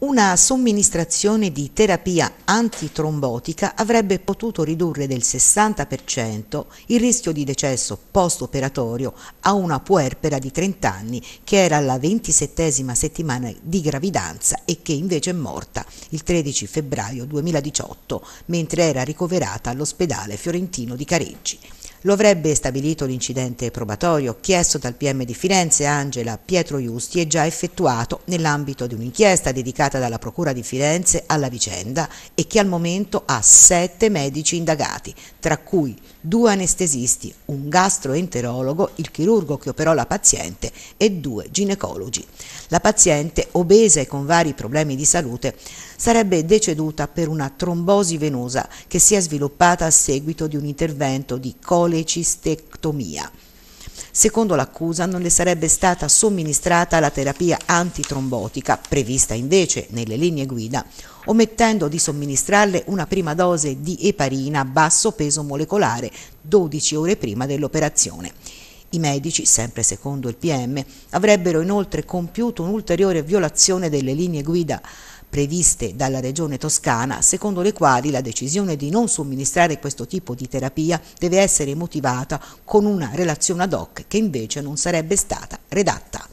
Una somministrazione di terapia antitrombotica avrebbe potuto ridurre del 60% il rischio di decesso post-operatorio a una puerpera di 30 anni che era alla 27 settimana di gravidanza e che invece è morta il 13 febbraio 2018 mentre era ricoverata all'ospedale fiorentino di Careggi. Lo avrebbe stabilito l'incidente probatorio chiesto dal PM di Firenze Angela Pietro Justi e già effettuato nell'ambito di un'inchiesta dedicata dalla Procura di Firenze alla vicenda e che al momento ha sette medici indagati, tra cui due anestesisti, un gastroenterologo, il chirurgo che operò la paziente e due ginecologi. La paziente, obesa e con vari problemi di salute, sarebbe deceduta per una trombosi venosa che si è sviluppata a seguito di un intervento di colecistectomia. Secondo l'accusa non le sarebbe stata somministrata la terapia antitrombotica, prevista invece nelle linee guida, omettendo di somministrarle una prima dose di eparina a basso peso molecolare 12 ore prima dell'operazione. I medici, sempre secondo il PM, avrebbero inoltre compiuto un'ulteriore violazione delle linee guida previste dalla Regione Toscana, secondo le quali la decisione di non somministrare questo tipo di terapia deve essere motivata con una relazione ad hoc che invece non sarebbe stata redatta.